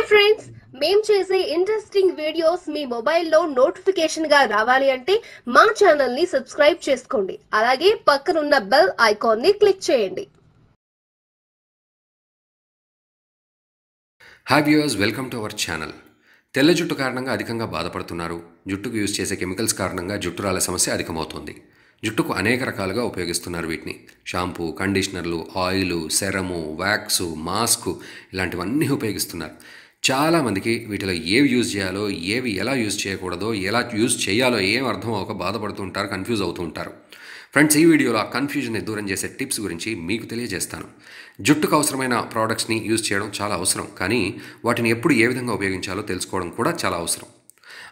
hi friends మేం చేసే interesting videos మీ మొబైల్లో నోటిఫికేషన్ గా రావాలి అంటే మా ఛానల్ ని సబ్స్క్రైబ్ చేసుకోండి అలాగే పక్కనున్న బెల్ ఐకాన్ ని క్లిక్ చేయండి hi viewers welcome to our channel తెల్ల జుట్టు కారణంగా అధికంగా బాధపడుతున్నారు జుట్టుకు యూజ్ చేసే కెమికల్స్ కారణంగా జుట్టు రాల సమస్య అధికమవుతుంది జుట్టుకు అనేక రకాలుగా ఉపయోగిస్తున్నారు వీటిని షాంపూ కండిషనర్లు ఆయిల్ సెరము వ్యాక్సు మాస్కు ఇలాంటివన్నీ ఉపయోగిస్తున్నారు చాలామందికి వీటిలో ఏవి యూజ్ చేయాలో ఏవి ఎలా యూజ్ చేయకూడదో ఎలా యూజ్ చేయాలో ఏం అర్థం బాధపడుతూ బాధపడుతుంటారు కన్ఫ్యూజ్ అవుతుంటారు ఫ్రెండ్స్ ఈ వీడియోలో ఆ కన్ఫ్యూజన్ని దూరం చేసే టిప్స్ గురించి మీకు తెలియజేస్తాను జుట్టుకు అవసరమైన ప్రోడక్ట్స్ని యూజ్ చేయడం చాలా అవసరం కానీ వాటిని ఎప్పుడు ఏ విధంగా ఉపయోగించాలో తెలుసుకోవడం కూడా చాలా అవసరం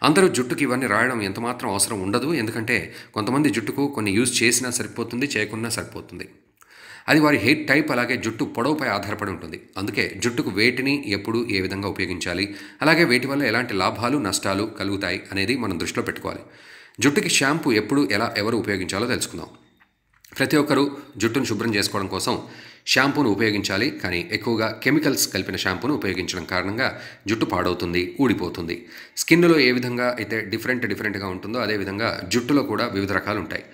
అందరూ జుట్టుకి ఇవన్నీ రాయడం ఎంతమాత్రం అవసరం ఉండదు ఎందుకంటే కొంతమంది జుట్టుకు కొన్ని యూజ్ చేసినా సరిపోతుంది చేయకుండా సరిపోతుంది అది వారి హెయిర్ టైప్ అలాగే జుట్టు పొడవుపై ఆధారపడి ఉంటుంది అందుకే జుట్టుకు వేటిని ఎప్పుడు ఏ విధంగా ఉపయోగించాలి అలాగే వేటి వల్ల ఎలాంటి లాభాలు నష్టాలు కలుగుతాయి అనేది మనం దృష్టిలో పెట్టుకోవాలి జుట్టుకి షాంపూ ఎప్పుడు ఎలా ఎవరు ఉపయోగించాలో తెలుసుకుందాం ప్రతి ఒక్కరూ జుట్టును శుభ్రం చేసుకోవడం కోసం షాంపూను ఉపయోగించాలి కానీ ఎక్కువగా కెమికల్స్ కలిపిన షాంపూను ఉపయోగించడం కారణంగా జుట్టు పాడవుతుంది ఊడిపోతుంది స్కిన్లో ఏ విధంగా అయితే డిఫరెంట్ డిఫరెంట్గా ఉంటుందో అదేవిధంగా జుట్టులో కూడా వివిధ రకాలు ఉంటాయి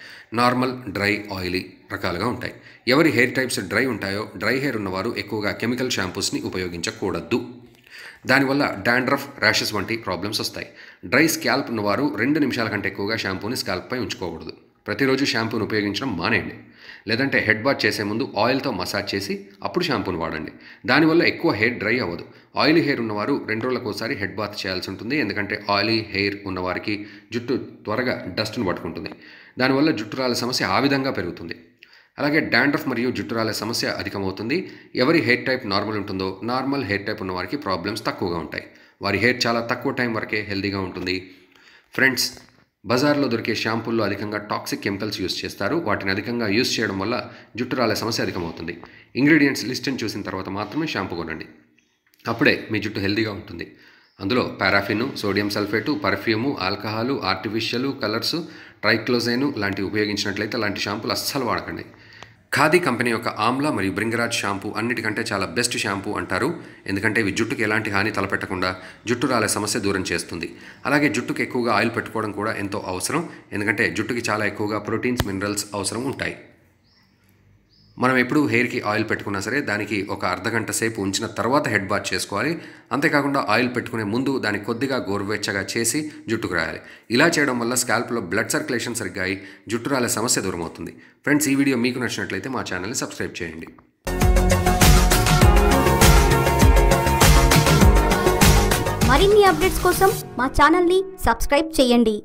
నార్మల్ డ్రై ఆయిలీ రకాలుగా ఉంటాయి ఎవరి హెయిర్ టైప్స్ డ్రై ఉంటాయో డ్రై హెయిర్ ఉన్నవారు ఎక్కువగా కెమికల్ షాంపూస్ని ఉపయోగించకూడదు దానివల్ల డాండ్రఫ్ ర్యాషెస్ వంటి ప్రాబ్లమ్స్ వస్తాయి డ్రై స్కాల్ప్ ఉన్నవారు రెండు నిమిషాల కంటే ఎక్కువగా షాంపూని స్కాల్ప్పై ఉంచుకోకూడదు ప్రతిరోజు షాంపూను ఉపయోగించడం మానేయండి లేదంటే హెడ్ బాత్ చేసే ముందు ఆయిల్తో మసాజ్ చేసి అప్పుడు షాంపూను వాడండి దానివల్ల ఎక్కువ హెయిర్ డ్రై అవ్వదు ఆయిలీ హెయిర్ ఉన్నవారు రెండు రోజులకు ఒకసారి హెడ్ బాత్ చేయాల్సి ఉంటుంది ఎందుకంటే ఆయిలీ హెయిర్ ఉన్నవారికి జుట్టు త్వరగా డస్ట్ను పట్టుకుంటుంది దానివల్ల జుట్టురాల సమస్య ఆ విధంగా పెరుగుతుంది అలాగే డాండ్రఫ్ మరియు జుట్టురాల సమస్య అధికమవుతుంది ఎవరి హెయిర్ టైప్ నార్మల్ ఉంటుందో నార్మల్ హెయిర్ టైప్ ఉన్నవారికి ప్రాబ్లమ్స్ తక్కువగా ఉంటాయి వారి హెయిర్ చాలా తక్కువ టైం వరకే హెల్దీగా ఉంటుంది ఫ్రెండ్స్ బజార్లో దొరికే షాంపుల్లో అధికంగా టాక్సిక్ కెమికల్స్ యూస్ చేస్తారు వాటిని అధికంగా యూస్ చేయడం వల్ల జుట్టు రాలే సమస్య అధికమవుతుంది ఇంగ్రీడియంట్స్ లిస్ట్ని చూసిన తర్వాత మాత్రమే షాంపూ కొనండి అప్పుడే మీ జుట్టు హెల్దీగా ఉంటుంది అందులో paraffin sodium sulphate perfume alcohol artificial colours triclosan లాంటివి ఉపయోగించినట్లయితే అలాంటి షాంపులు అస్సలు వాడకండి ఖాదీ కంపెనీ యొక్క ఆమ్లా మరియు బ్రింగరాజ్ షాంపూ అన్నిటికంటే చాలా బెస్ట్ షాంపూ అంటారు ఎందుకంటే ఇవి జుట్టుకి ఎలాంటి హాని తలపెట్టకుండా జుట్టు రాలే సమస్య దూరం చేస్తుంది అలాగే జుట్టుకు ఎక్కువగా ఆయిల్ పెట్టుకోవడం కూడా ఎంతో అవసరం ఎందుకంటే జుట్టుకి చాలా ఎక్కువగా ప్రోటీన్స్ మినరల్స్ అవసరం ఉంటాయి మనం ఎప్పుడు హెయిర్కి ఆయిల్ పెట్టుకున్నా సరే దానికి ఒక అర్ధగంట సేపు ఉంచిన తర్వాత హెడ్ బాత్ చేసుకోవాలి అంతేకాకుండా ఆయిల్ పెట్టుకునే ముందు దాన్ని కొద్దిగా గోరువెచ్చగా చేసి జుట్టుకు రాయాలి ఇలా చేయడం వల్ల స్కాల్ప్లో బ్లడ్ సర్క్యులేషన్ సరిగ్గా అయి జుట్టు రాలే సమస్య దూరమవుతుంది ఫ్రెండ్స్ ఈ వీడియో మీకు నచ్చినట్లయితే మా ఛానల్ని సబ్స్క్రైబ్ చేయండి మరిన్ని అప్డేట్స్ కోసం మా ఛానల్ని సబ్స్క్రైబ్ చేయండి